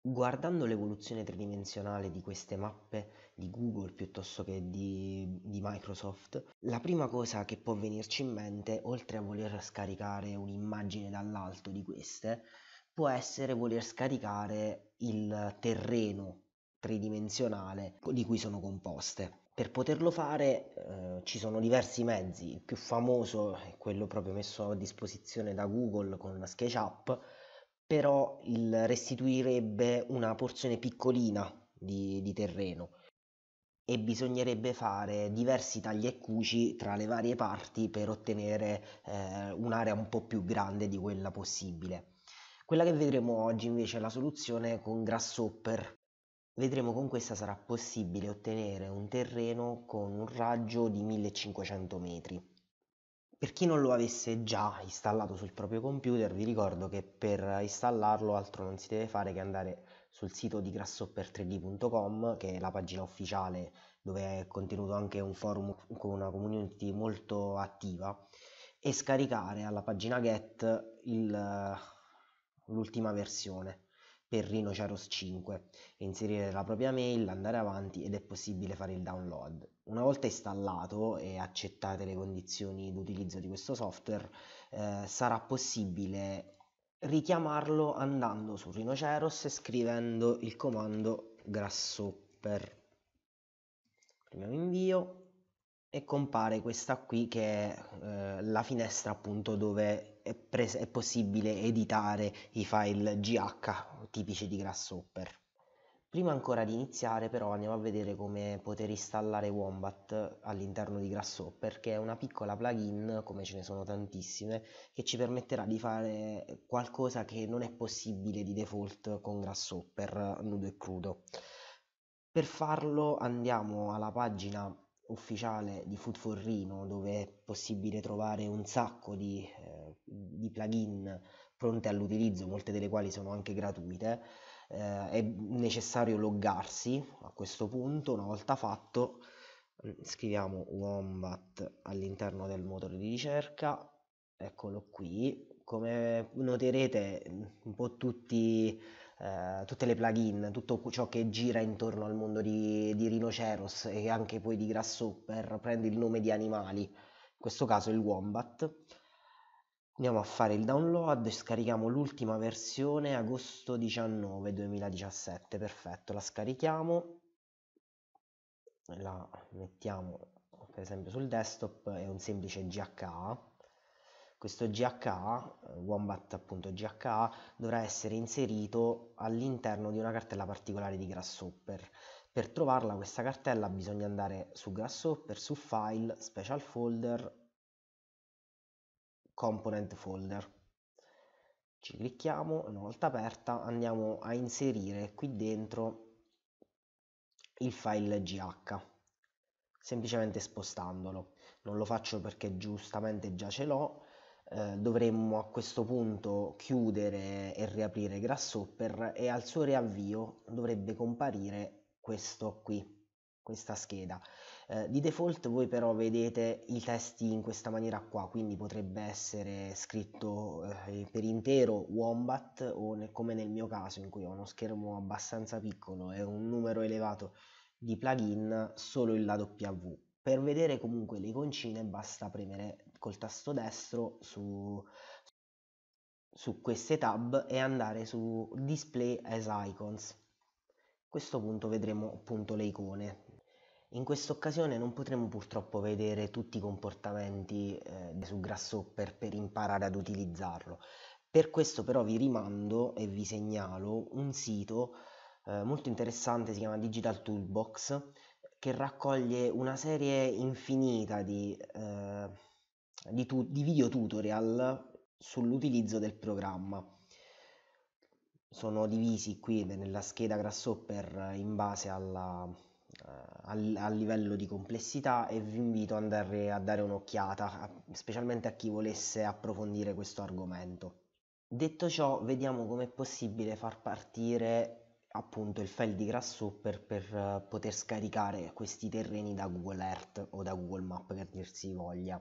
Guardando l'evoluzione tridimensionale di queste mappe di Google piuttosto che di, di, Microsoft, la prima cosa che può venirci in mente, oltre a voler scaricare un'immagine dall'alto di queste, può essere voler scaricare il terreno tridimensionale di cui sono composte. Per poterlo fare eh, ci sono diversi mezzi, il più famoso è quello proprio messo a disposizione da Google con una SketchUp, però il restituirebbe una porzione piccolina di, di terreno e bisognerebbe fare diversi tagli e cuci tra le varie parti per ottenere eh, un'area un po' più grande di quella possibile. Quella che vedremo oggi invece è la soluzione con Grasshopper, vedremo con questa sarà possibile ottenere un terreno con un raggio di 1500 metri. Per chi non lo avesse già installato sul proprio computer, vi ricordo che per installarlo altro non si deve fare che andare sul sito di grasshopper3d.com, che è la pagina ufficiale dove è contenuto anche un forum con una community molto attiva, e scaricare alla pagina get l'ultima versione per RhinoCeros 5 inserire la propria mail, andare avanti ed è possibile fare il download. Una volta installato e accettate le condizioni d'utilizzo di questo software, eh, sarà possibile richiamarlo andando su Rhinoceros e scrivendo il comando grasshopper. Premiamo invio e compare questa qui che è eh, la finestra appunto dove è, pres- è possibile editare i file GH tipici di Grasshopper. Prima ancora di iniziare però andiamo a vedere come poter installare Wombat all'interno di Grasshopper che è una piccola plugin, come ce ne sono tantissime, che ci permetterà di fare qualcosa che non è possibile di default con Grasshopper eh, nudo e crudo. Per farlo andiamo alla pagina ufficiale di Food Forrino dove è possibile trovare un sacco di, eh, di plugin pronte all'utilizzo, molte delle quali sono anche gratuite. Eh, è necessario loggarsi a questo punto, una volta fatto scriviamo Wombat all'interno del motore di ricerca, eccolo qui, come noterete un po' tutti eh, tutte le plugin, tutto ciò che gira intorno al mondo di, di Rhinoceros e anche poi di Grasshopper prende il nome di animali, in questo caso il Wombat. Andiamo a fare il download, scarichiamo l'ultima versione agosto 19 2017, perfetto, la scarichiamo, la mettiamo per esempio sul desktop, è un semplice GHA questo GHA, eh, Wombat appunto GHA, dovrà essere inserito all'interno di una cartella particolare di Grasshopper. Per trovarla questa cartella bisogna andare su Grasshopper, su File, Special Folder, Component Folder. Ci clicchiamo, una volta aperta andiamo a inserire qui dentro il file gh semplicemente spostandolo non lo faccio perché giustamente già ce l'ho eh, dovremmo a questo punto chiudere e riaprire Grasshopper e al suo riavvio dovrebbe comparire questo qui, questa scheda. Eh, di default voi però vedete i testi in questa maniera qua, quindi potrebbe essere scritto eh, per intero Wombat o nel, come nel mio caso in cui ho uno schermo abbastanza piccolo e un numero elevato di plugin, solo il la W. Per vedere comunque le iconcine basta premere col tasto destro su, su queste tab e andare su display as icons a questo punto vedremo appunto le icone in questa occasione non potremo purtroppo vedere tutti i comportamenti eh, su Grasshopper per imparare ad utilizzarlo per questo però vi rimando e vi segnalo un sito eh, molto interessante si chiama Digital Toolbox che raccoglie una serie infinita di eh, di, tu- di video tutorial sull'utilizzo del programma. Sono divisi qui nella scheda Grasshopper in base alla, eh, al, al, livello di complessità e vi invito ad andare a dare un'occhiata, a, specialmente a chi volesse approfondire questo argomento. Detto ciò, vediamo come è possibile far partire appunto il file di Grasshopper per, per uh, poter scaricare questi terreni da Google Earth o da Google Map che dir si voglia.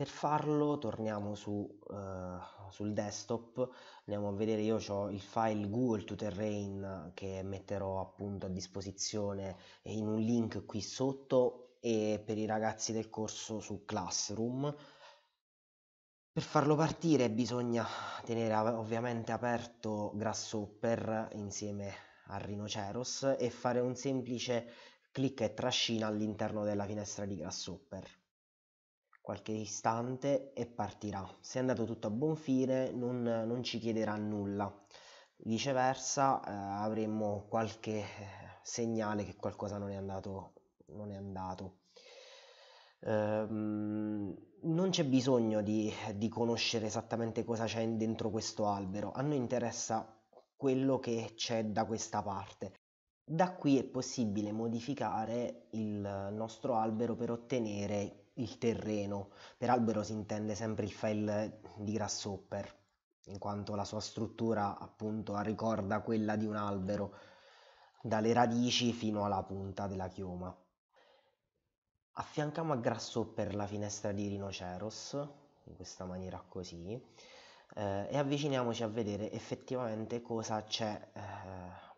Per farlo torniamo su, uh, sul desktop, andiamo a vedere, io ho il file Google to Terrain che metterò appunto a disposizione in un link qui sotto e per i ragazzi del corso su Classroom. Per farlo partire bisogna tenere ovviamente aperto Grasshopper insieme a Rhinoceros e fare un semplice clic e trascina all'interno della finestra di Grasshopper qualche istante e partirà. Se è andato tutto a buon fine non, non ci chiederà nulla. Viceversa eh, avremo qualche eh, segnale che qualcosa non è andato. Non, è andato. Ehm, non c'è bisogno di, di conoscere esattamente cosa c'è dentro questo albero, a noi interessa quello che c'è da questa parte. Da qui è possibile modificare il nostro albero per ottenere il terreno. Per albero si intende sempre il file di grasshopper, in quanto la sua struttura appunto ricorda quella di un albero, dalle radici fino alla punta della chioma. Affianchiamo a grasshopper la finestra di rinoceros, in questa maniera così, eh, e avviciniamoci a vedere effettivamente cosa c'è, eh,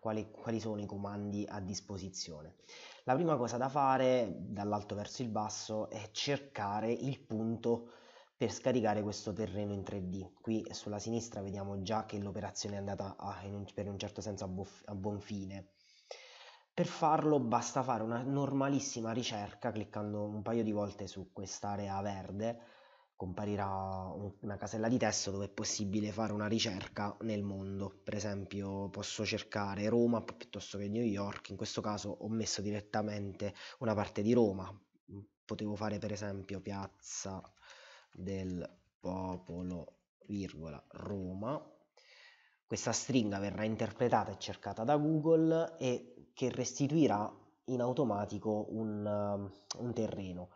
quali, quali sono i comandi a disposizione. La prima cosa da fare dall'alto verso il basso è cercare il punto per scaricare questo terreno in 3D. Qui eh, sulla sinistra vediamo già che l'operazione è andata a, un, per un certo senso a, bof, a buon fine. Per farlo basta fare una normalissima ricerca cliccando un paio di volte su quest'area verde comparirà una casella di testo dove è possibile fare una ricerca nel mondo. Per esempio posso cercare Roma piuttosto che New York, in questo caso ho messo direttamente una parte di Roma. Mm, potevo fare per esempio Piazza del Popolo, virgola, Roma. Questa stringa verrà interpretata e cercata da Google e che restituirà in automatico un, um, un terreno.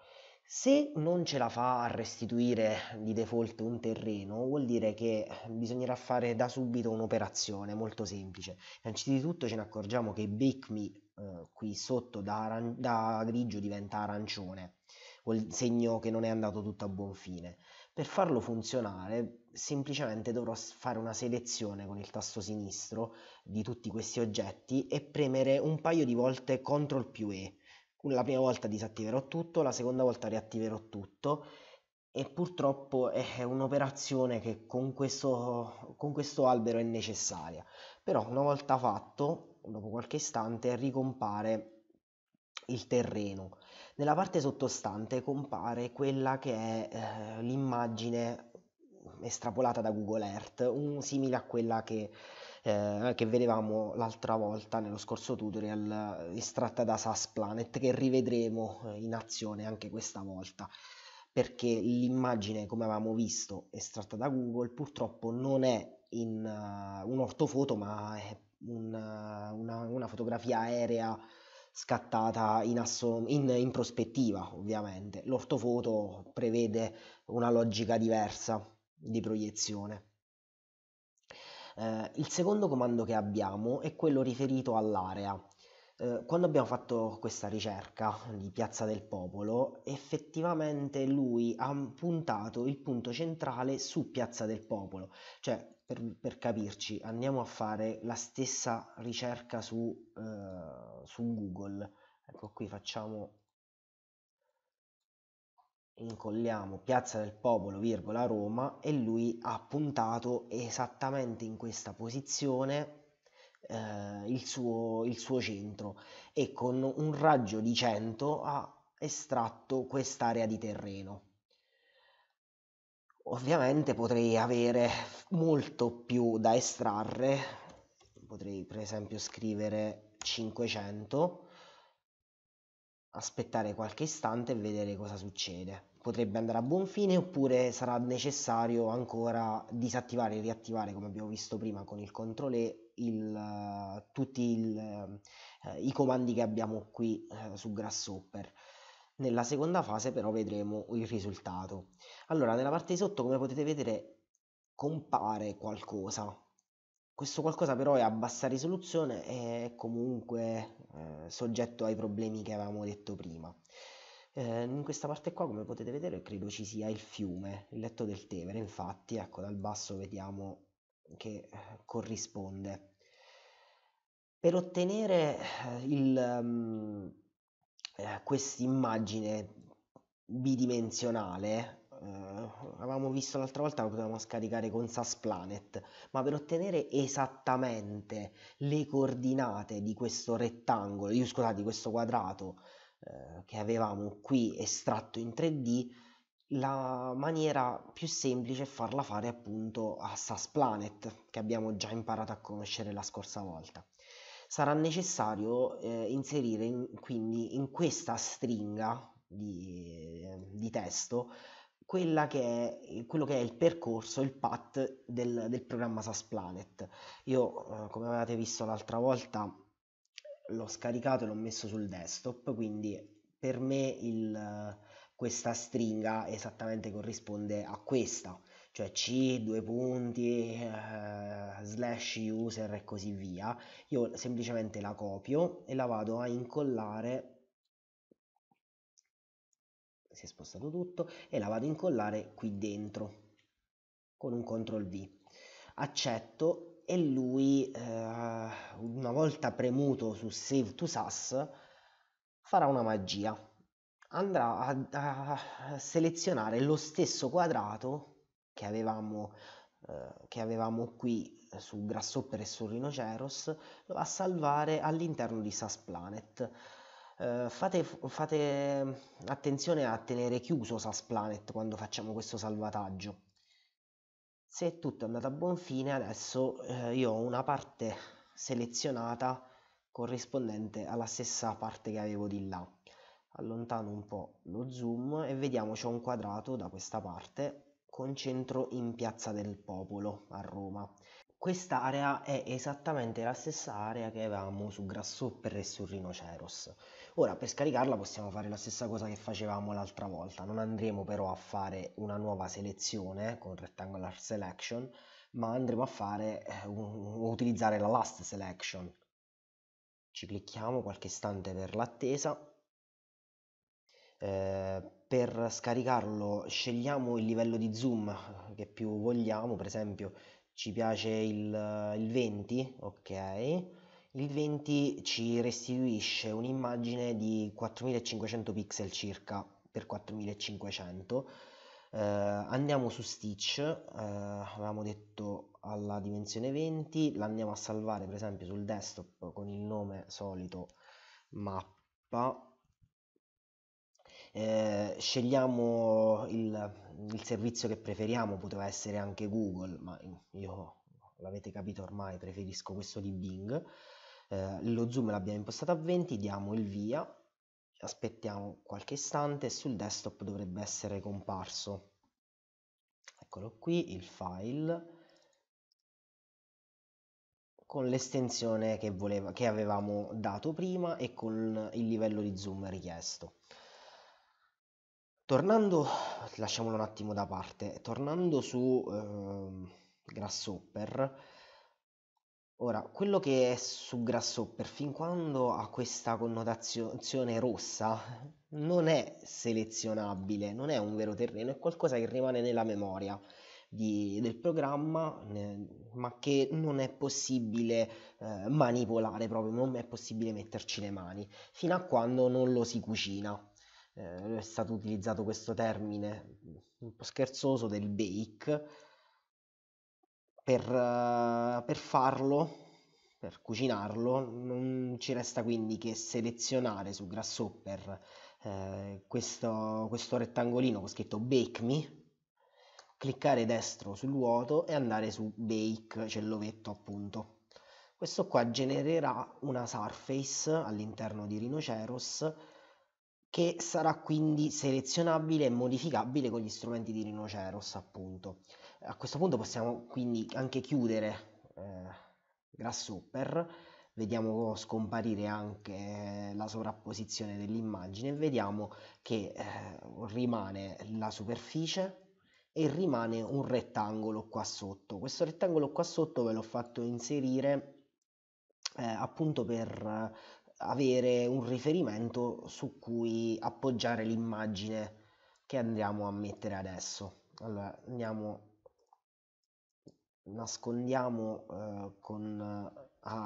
Se non ce la fa a restituire di default un terreno, vuol dire che bisognerà fare da subito un'operazione molto semplice. Innanzitutto ce ne accorgiamo che Bake Me eh, qui sotto da, da, grigio diventa arancione, segno che non è andato tutto a buon fine. Per farlo funzionare semplicemente dovrò fare una selezione con il tasto sinistro di tutti questi oggetti e premere un paio di volte CTRL più E la prima volta disattiverò tutto, la seconda volta riattiverò tutto e purtroppo è un'operazione che con questo, con questo albero è necessaria. Però una volta fatto, dopo qualche istante, ricompare il terreno. Nella parte sottostante compare quella che è eh, l'immagine estrapolata da Google Earth, un, simile a quella che eh, che vedevamo l'altra volta nello scorso tutorial estratta da SAS Planet che rivedremo eh, in azione anche questa volta perché l'immagine come avevamo visto estratta da Google purtroppo non è in uh, un ortofoto ma è un, uh, una, una, fotografia aerea scattata in, in, in prospettiva ovviamente l'ortofoto prevede una logica diversa di proiezione eh, il secondo comando che abbiamo è quello riferito all'area. Eh, quando abbiamo fatto questa ricerca di Piazza del Popolo, effettivamente lui ha puntato il punto centrale su Piazza del Popolo, cioè per, per capirci andiamo a fare la stessa ricerca su, eh, su Google. Ecco qui facciamo incolliamo Piazza del Popolo, virgola Roma e lui ha puntato esattamente in questa posizione eh, il, suo, il suo centro e con un raggio di 100 ha estratto quest'area di terreno. Ovviamente potrei avere molto più da estrarre, potrei per esempio scrivere 500 aspettare qualche istante e vedere cosa succede. Potrebbe andare a buon fine oppure sarà necessario ancora disattivare e riattivare, come abbiamo visto prima con il CTRL E, il, eh, tutti il, uh, i comandi che abbiamo qui uh, su Grasshopper. Nella seconda fase però vedremo il risultato. Allora, nella parte di sotto, come potete vedere, compare qualcosa. Questo qualcosa però è a bassa risoluzione e è comunque eh, soggetto ai problemi che avevamo detto prima. Eh, in questa parte qua, come potete vedere, credo ci sia il fiume, il letto del Tevere, infatti, ecco, dal basso vediamo che eh, corrisponde. Per ottenere um, eh, mm, eh, questa immagine bidimensionale eh, avevamo visto l'altra volta che potevamo scaricare con SASPlanet, ma per ottenere esattamente le coordinate di questo rettangolo, io, scusate, di questo quadrato eh, che avevamo qui estratto in 3D, la maniera più semplice è farla fare appunto a SASPlanet, che abbiamo già imparato a conoscere la scorsa volta sarà necessario eh, inserire in, quindi in questa stringa di, di, testo quella che è, quello che è il percorso, il path del, del programma Planet. Io, eh, come avevate visto l'altra volta, l'ho scaricato e l'ho messo sul desktop, quindi per me il, questa stringa esattamente corrisponde a questa, cioè C, due punti, eh, slash user e così via. Io semplicemente la copio e la vado a incollare si è spostato tutto e la vado a incollare qui dentro con un CTRL V. Accetto e lui eh, una volta premuto su Save to SAS farà una magia. Andrà a, a selezionare lo stesso quadrato che avevamo, eh, che avevamo qui su Grasshopper e su Rhinoceros, lo va a salvare all'interno di SAS Planet. Uh, fate, fate, mm, attenzione a tenere chiuso Sasplanet quando facciamo questo salvataggio. Se tutto è andato a buon fine, adesso uh, io ho una parte selezionata corrispondente alla stessa parte che avevo di là. Allontano un po' lo zoom e vediamo c'è un quadrato da questa parte con centro in Piazza del Popolo a Roma. Quest'area è esattamente la stessa area che avevamo su Grasshopper e su Rhinoceros. Ora per scaricarla possiamo fare la stessa cosa che facevamo l'altra volta, non andremo però a fare una nuova selezione con Rectangular Selection, ma andremo a fare, eh, utilizzare la Last Selection. Ci clicchiamo qualche istante per l'attesa. Eh, per scaricarlo scegliamo il livello di zoom che più vogliamo, per esempio ci piace il, il 20, ok, il 20 ci restituisce un'immagine di 4500 pixel circa per 4500. Uh, eh, andiamo su Stitch, uh, avevamo detto alla dimensione 20, l'andiamo a salvare per esempio sul desktop con il nome solito mappa eh, scegliamo il, il, servizio che preferiamo, poteva essere anche Google, ma io l'avete capito ormai, preferisco questo di Bing. Eh, lo zoom l'abbiamo impostato a 20, diamo il via, aspettiamo qualche istante e sul desktop dovrebbe essere comparso. Eccolo qui, il file con l'estensione che, che avevamo dato prima e con il livello di zoom richiesto. Tornando, lasciamolo un attimo da parte, tornando su eh, Grasshopper, ora quello che è su Grasshopper fin quando ha questa connotazione rossa non è selezionabile, non è un vero terreno, è qualcosa che rimane nella memoria. Di, del programma, ne, ma che non è possibile eh, manipolare proprio, non è possibile metterci le mani, fino a quando non lo si cucina eh, è stato utilizzato questo termine un po' scherzoso del bake per, uh, per farlo per cucinarlo non ci resta quindi che selezionare su Grasshopper eh, questo, questo rettangolino con scritto bake me cliccare destro sul vuoto e andare su bake cellovetto appunto questo qua genererà una surface all'interno di Rhinoceros che sarà quindi selezionabile e modificabile con gli strumenti di Rhinoceros, appunto. A questo punto possiamo quindi anche chiudere eh, Grasshopper, vediamo scomparire anche la sovrapposizione dell'immagine e vediamo che eh, rimane la superficie e rimane un rettangolo qua sotto. Questo rettangolo qua sotto ve l'ho fatto inserire eh, appunto per avere un riferimento su cui appoggiare l'immagine che andiamo a mettere adesso. Allora, andiamo, nascondiamo eh, con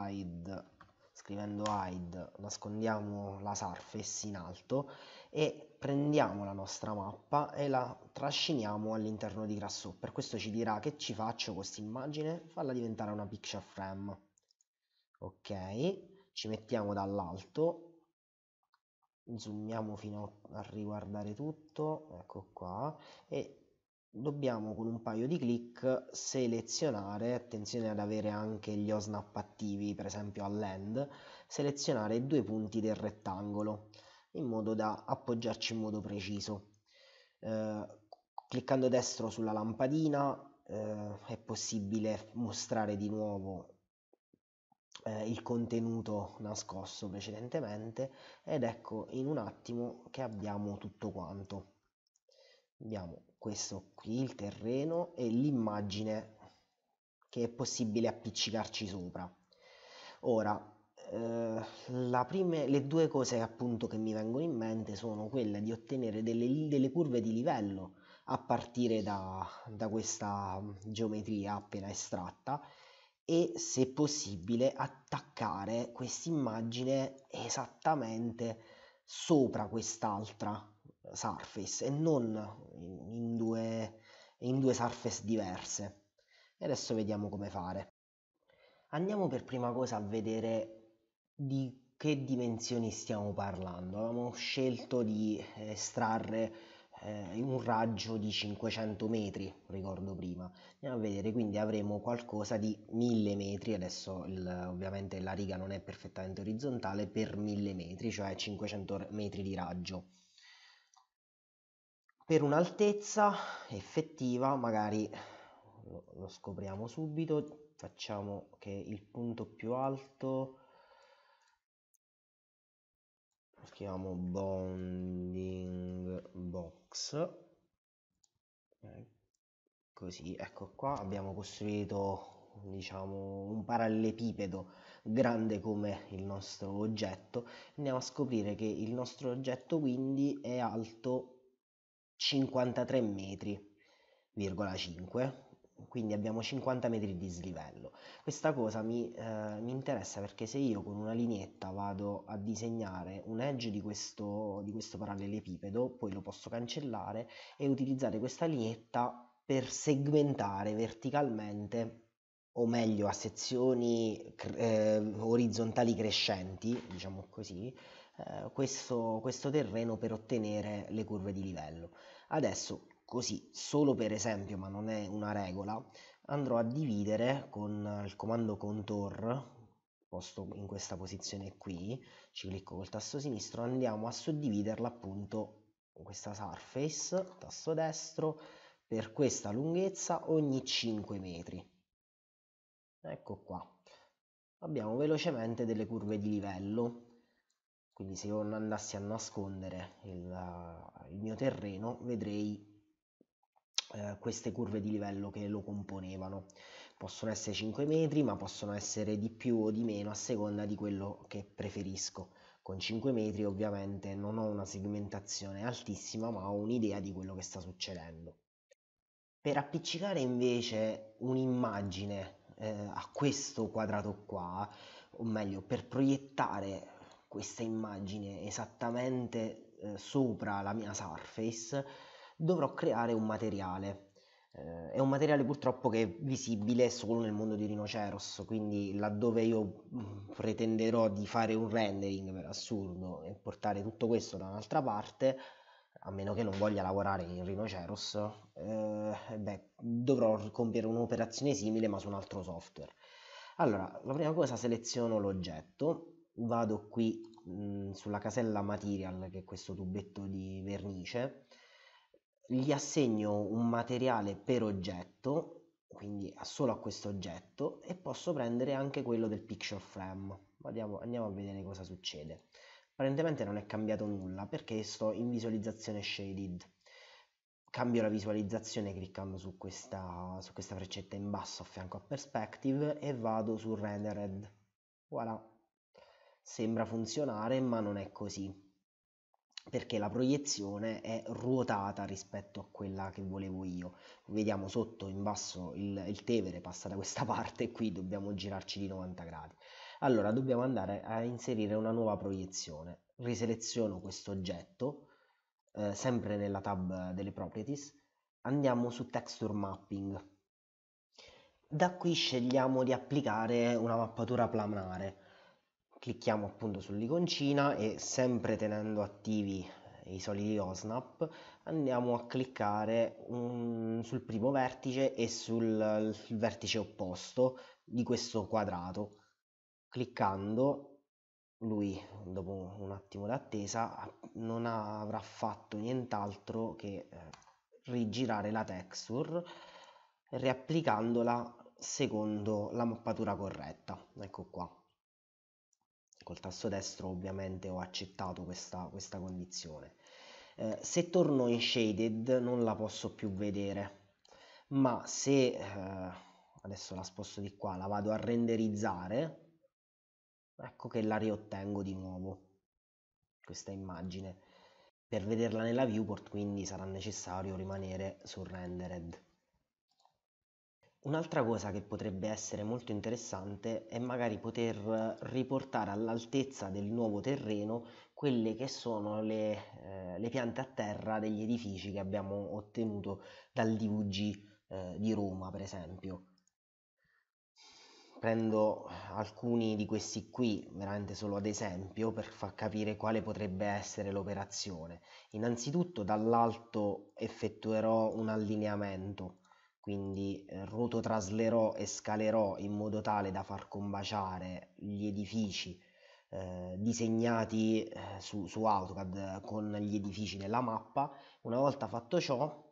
hide, scrivendo hide, nascondiamo la surface in alto e prendiamo la nostra mappa e la trasciniamo all'interno di Grasshopper. Questo ci dirà che ci faccio questa immagine, falla diventare una picture frame. Ok, ci mettiamo dall'alto zoomiamo fino a riguardare tutto ecco qua e dobbiamo con un paio di clic selezionare attenzione ad avere anche gli osnap attivi per esempio all'end selezionare due punti del rettangolo in modo da appoggiarci in modo preciso eh, cliccando destro sulla lampadina eh, è possibile mostrare di nuovo eh, il contenuto nascosto precedentemente ed ecco in un attimo che abbiamo tutto quanto abbiamo questo qui il terreno e l'immagine che è possibile appiccicarci sopra ora eh, prime, le due cose appunto che mi vengono in mente sono quelle di ottenere delle, delle curve di livello a partire da, da questa geometria appena estratta e se possibile attaccare quest'immagine esattamente sopra quest'altra surface e non in due, in due surface diverse. E adesso vediamo come fare. Andiamo per prima cosa a vedere di che dimensioni stiamo parlando. Abbiamo scelto di estrarre eh, un raggio di 500 metri, ricordo prima. Andiamo a vedere, quindi avremo qualcosa di 1000 metri, adesso il, ovviamente la riga non è perfettamente orizzontale, per 1000 metri, cioè 500 metri di raggio. Per un'altezza effettiva, magari lo, lo scopriamo subito, facciamo che il punto più alto scriviamo bonding box eh, così ecco qua abbiamo costruito diciamo un parallelepipedo grande come il nostro oggetto andiamo a scoprire che il nostro oggetto quindi è alto 53 metri 5 quindi abbiamo 50 metri di slivello. Questa cosa mi, eh, mi, interessa perché se io con una lineetta vado a disegnare un edge di questo, di questo parallelepipedo, poi lo posso cancellare e utilizzare questa lineetta per segmentare verticalmente o meglio a sezioni eh, orizzontali crescenti, diciamo così, eh, questo, questo terreno per ottenere le curve di livello. Adesso così solo per esempio, ma non è una regola, andrò a dividere con eh, il comando contour, posto in questa posizione qui, ci clicco col tasto sinistro, andiamo a suddividerla appunto con questa surface, tasto destro, per questa lunghezza ogni 5 metri. Ecco qua. Abbiamo velocemente delle curve di livello, quindi se io andassi a nascondere il, eh, il mio terreno vedrei eh, queste curve di livello che lo componevano. Possono essere 5 metri, ma possono essere di più o di meno a seconda di quello che preferisco. Con 5 metri ovviamente non ho una segmentazione altissima, ma ho un'idea di quello che sta succedendo. Per appiccicare invece un'immagine eh, a questo quadrato qua, o meglio, per proiettare questa immagine esattamente eh, sopra la mia surface, dovrò creare un materiale. Eh, è un materiale purtroppo che è visibile solo nel mondo di Rhinoceros, quindi laddove io mm, pretenderò di fare un rendering per assurdo e portare tutto questo da un'altra parte, a meno che non voglia lavorare in Rhinoceros, eh, beh, dovrò compiere un'operazione simile ma su un altro software. Allora, la prima cosa seleziono l'oggetto, vado qui mh, mm, sulla casella material che è questo tubetto di vernice gli assegno un materiale per oggetto, quindi solo a questo oggetto, e posso prendere anche quello del picture frame. Andiamo, andiamo a vedere cosa succede. Apparentemente non è cambiato nulla perché sto in visualizzazione shaded. Cambio la visualizzazione cliccando su questa, su questa freccetta in basso a fianco a perspective e vado su rendered. Voilà, sembra funzionare ma non è così perché la proiezione è ruotata rispetto a quella che volevo io. Vediamo sotto in basso il, il Tevere passa da questa parte e qui dobbiamo girarci di 90 gradi. Allora dobbiamo andare a inserire una nuova proiezione. Riseleziono questo oggetto, eh, sempre nella tab delle properties, andiamo su texture mapping. Da qui scegliamo di applicare una mappatura planare clicchiamo appunto sull'iconcina e sempre tenendo attivi i soliti OSNAP andiamo a cliccare un, sul primo vertice e sul, sul vertice opposto di questo quadrato cliccando lui dopo un attimo d'attesa non avrà fatto nient'altro che eh, rigirare la texture riapplicandola secondo la mappatura corretta ecco qua col tasto destro ovviamente ho accettato questa, questa condizione. Eh, se torno in shaded non la posso più vedere, ma se eh, adesso la sposto di qua, la vado a renderizzare, ecco che la riottengo di nuovo, questa immagine. Per vederla nella viewport quindi sarà necessario rimanere su rendered. Un'altra cosa che potrebbe essere molto interessante è magari poter riportare all'altezza del nuovo terreno quelle che sono le, eh, le piante a terra degli edifici che abbiamo ottenuto dal DVG eh, di Roma, per esempio. Prendo alcuni di questi qui, veramente solo ad esempio, per far capire quale potrebbe essere l'operazione. Innanzitutto dall'alto effettuerò un allineamento quindi eh, rototraslerò e scalerò in modo tale da far combaciare gli edifici eh, disegnati eh, su, su, AutoCAD con gli edifici della mappa. Una volta fatto ciò,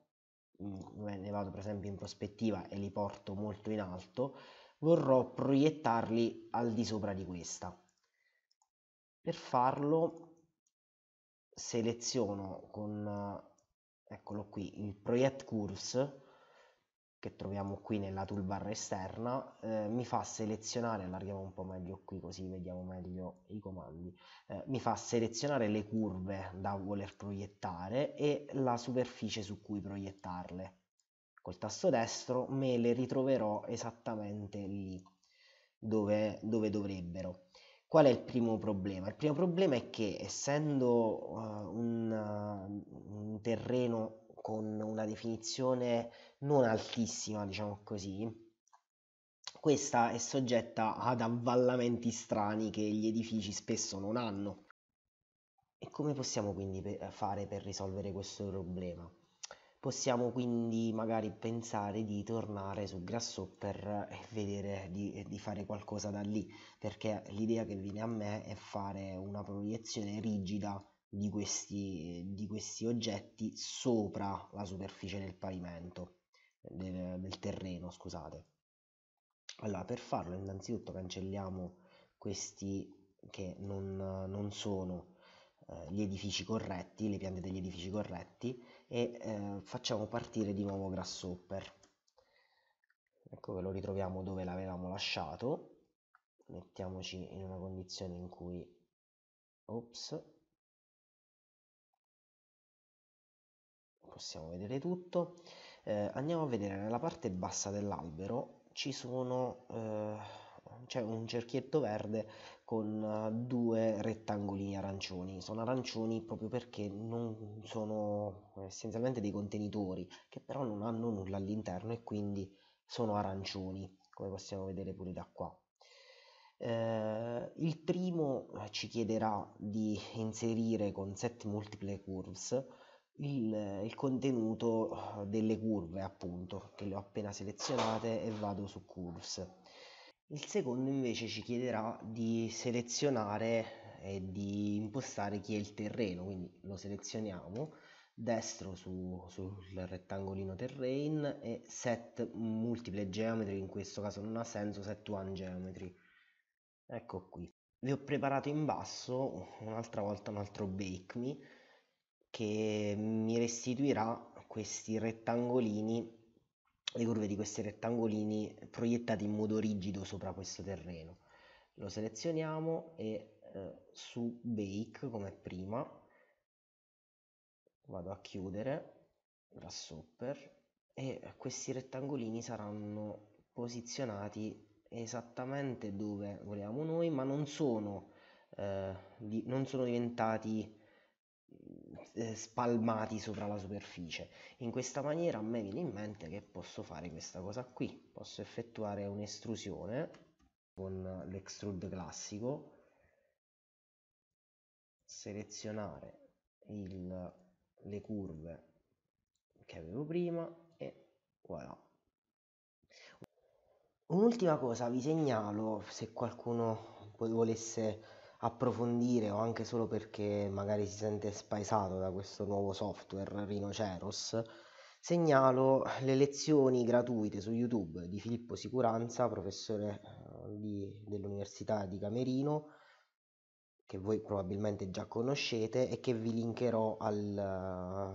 mm, ne vado per esempio in prospettiva e li porto molto in alto, vorrò proiettarli al di sopra di questa. Per farlo seleziono con, eccolo qui, il Project Curves, che troviamo qui nella toolbar esterna eh, mi fa selezionare, allarghiamo un po' meglio qui così vediamo meglio i comandi, eh, mi fa selezionare le curve da voler proiettare e la superficie su cui proiettarle. Col tasto destro me le ritroverò esattamente lì dove, dove dovrebbero. Qual è il primo problema? Il primo problema è che essendo uh, un, uh, un terreno con una definizione non altissima, diciamo così, questa è soggetta ad avvallamenti strani che gli edifici spesso non hanno. E come possiamo quindi pe- fare per risolvere questo problema? Possiamo quindi magari pensare di tornare su Grasshopper e eh, vedere di, eh, di fare qualcosa da lì, perché l'idea che viene a me è fare una proiezione rigida di questi, di questi oggetti sopra la superficie del pavimento, del, del terreno, scusate. Allora, per farlo innanzitutto cancelliamo questi che non, non sono eh, gli edifici corretti, le piante degli edifici corretti e eh, facciamo partire di nuovo Grasshopper. Ecco che lo ritroviamo dove l'avevamo lasciato. Mettiamoci in una condizione in cui... Ops, possiamo vedere tutto. Eh, andiamo a vedere nella parte bassa dell'albero ci sono eh, c'è un cerchietto verde con eh, due rettangolini arancioni. Sono arancioni proprio perché non sono eh, essenzialmente dei contenitori che però non hanno nulla all'interno e quindi sono arancioni, come possiamo vedere pure da qua. Eh, il primo ci chiederà di inserire con set multiple curves il, il contenuto eh, delle curve, appunto, che le ho appena selezionate e vado su Curves. Il secondo invece ci chiederà di selezionare e di impostare chi è il terreno, quindi lo selezioniamo destro su, sul rettangolino terrain e set multiple geometry, in questo caso non ha senso, set one geometry. Ecco qui. Vi ho preparato in basso un'altra volta un altro bake me che mi restituirà questi rettangolini, le curve di questi rettangolini proiettati in modo rigido sopra questo terreno. Lo selezioniamo e eh, su Bake come prima vado a chiudere grasshopper e questi rettangolini saranno posizionati esattamente dove volevamo noi ma non sono, eh, di, non sono diventati eh, spalmati sopra la superficie. In questa maniera a me viene in mente che posso fare questa cosa qui, posso effettuare un'estrusione con l'extrude classico, selezionare il, le curve che avevo prima e voilà. Un'ultima cosa vi segnalo se qualcuno volesse approfondire o anche solo perché magari si sente spaesato da questo nuovo software Rinoceros, segnalo le lezioni gratuite su YouTube di Filippo Sicuranza, professore eh, di, dell'Università di Camerino, che voi probabilmente già conoscete e che vi linkerò al,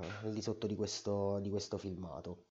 eh, al di sotto di questo, di questo filmato.